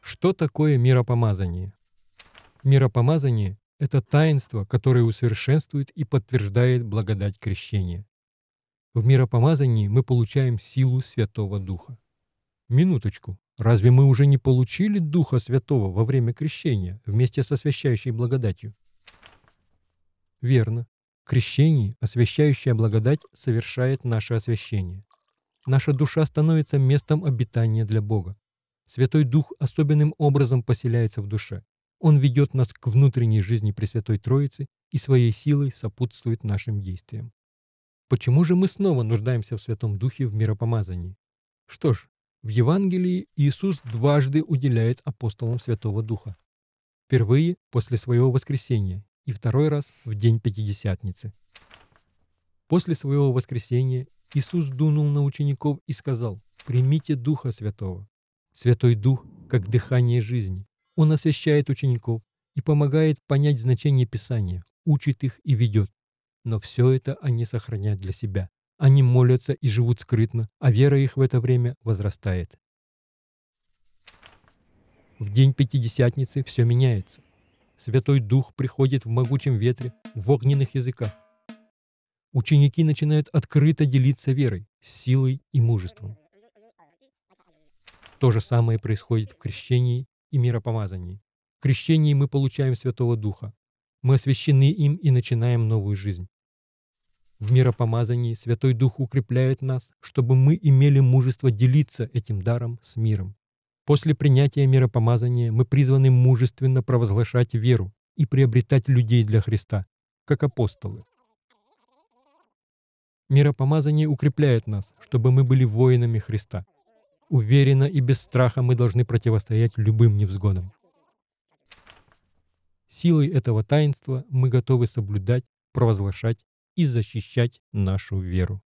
Что такое миропомазание? Миропомазание — это таинство, которое усовершенствует и подтверждает благодать крещения. В миропомазании мы получаем силу Святого Духа. Минуточку. Разве мы уже не получили Духа Святого во время крещения вместе со освящающей благодатью? Верно. Крещение, освящающая благодать, совершает наше освящение. Наша душа становится местом обитания для Бога. Святой Дух особенным образом поселяется в душе. Он ведет нас к внутренней жизни Пресвятой Троицы и своей силой сопутствует нашим действиям. Почему же мы снова нуждаемся в Святом Духе в миропомазании? Что ж, в Евангелии Иисус дважды уделяет апостолам Святого Духа. Впервые после своего воскресения и второй раз в день Пятидесятницы. После своего воскресения Иисус дунул на учеников и сказал, «Примите Духа Святого». Святой Дух, как дыхание жизни. Он освещает учеников и помогает понять значение Писания, учит их и ведет. Но все это они сохраняют для себя. Они молятся и живут скрытно, а вера их в это время возрастает. В день Пятидесятницы все меняется. Святой Дух приходит в могучем ветре, в огненных языках. Ученики начинают открыто делиться верой, силой и мужеством. То же самое происходит в крещении и миропомазании. В крещении мы получаем Святого Духа. Мы освящены им и начинаем новую жизнь. В миропомазании Святой Дух укрепляет нас, чтобы мы имели мужество делиться этим даром с миром. После принятия миропомазания мы призваны мужественно провозглашать веру и приобретать людей для Христа, как апостолы. Миропомазание укрепляет нас, чтобы мы были воинами Христа. Уверенно и без страха мы должны противостоять любым невзгодам. Силой этого таинства мы готовы соблюдать, провозглашать и защищать нашу веру.